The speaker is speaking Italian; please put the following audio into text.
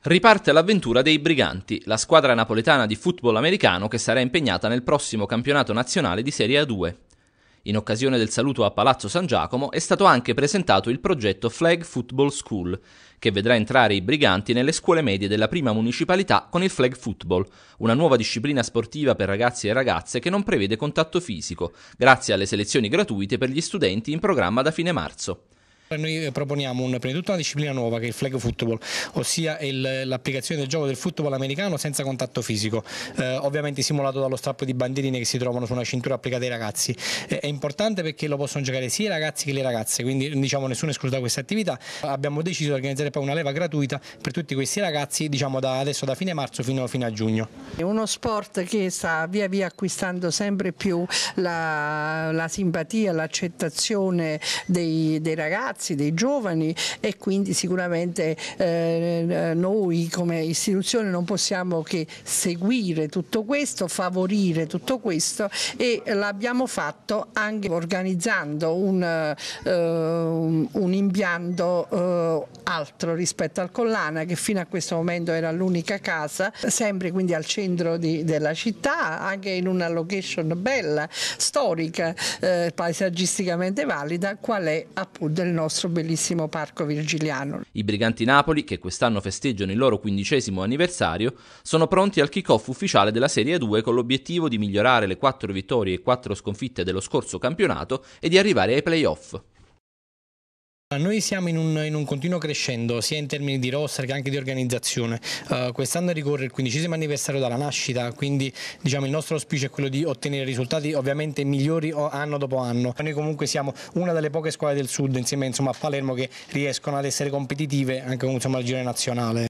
Riparte l'avventura dei Briganti, la squadra napoletana di football americano che sarà impegnata nel prossimo campionato nazionale di Serie A2. In occasione del saluto a Palazzo San Giacomo è stato anche presentato il progetto Flag Football School, che vedrà entrare i briganti nelle scuole medie della prima municipalità con il flag football, una nuova disciplina sportiva per ragazzi e ragazze che non prevede contatto fisico, grazie alle selezioni gratuite per gli studenti in programma da fine marzo. Noi eh, proponiamo un, prima di tutto una disciplina nuova che è il flag football, ossia l'applicazione del gioco del football americano senza contatto fisico, eh, ovviamente simulato dallo strappo di bandierine che si trovano su una cintura applicata ai ragazzi. Eh, è importante perché lo possono giocare sia i ragazzi che le ragazze, quindi diciamo nessuno è escluso da questa attività. Abbiamo deciso di organizzare poi una leva gratuita per tutti questi ragazzi diciamo da adesso da fine marzo fino, fino a giugno. È uno sport che sta via via acquistando sempre più la, la simpatia, l'accettazione dei, dei ragazzi ragazzi, dei giovani e quindi sicuramente eh, eh, noi come istituzione non possiamo che seguire tutto questo, favorire tutto questo e l'abbiamo fatto anche organizzando un, eh, un impianto eh, altro rispetto al Collana che fino a questo momento era l'unica casa, sempre quindi al centro di, della città, anche in una location bella, storica, eh, paesaggisticamente valida, qual è appunto il nostro nostro bellissimo parco virgiliano. I Briganti Napoli, che quest'anno festeggiano il loro quindicesimo anniversario, sono pronti al kick-off ufficiale della Serie 2 con l'obiettivo di migliorare le quattro vittorie e quattro sconfitte dello scorso campionato e di arrivare ai playoff. Noi siamo in un, in un, continuo crescendo sia in termini di roster che anche di organizzazione. Uh, quest'anno ricorre il quindicesimo anniversario dalla nascita, quindi diciamo, il nostro auspicio è quello di ottenere risultati ovviamente migliori anno dopo anno. Noi comunque siamo una delle poche squadre del sud insieme insomma, a Palermo che riescono ad essere competitive anche con insomma, il giro nazionale.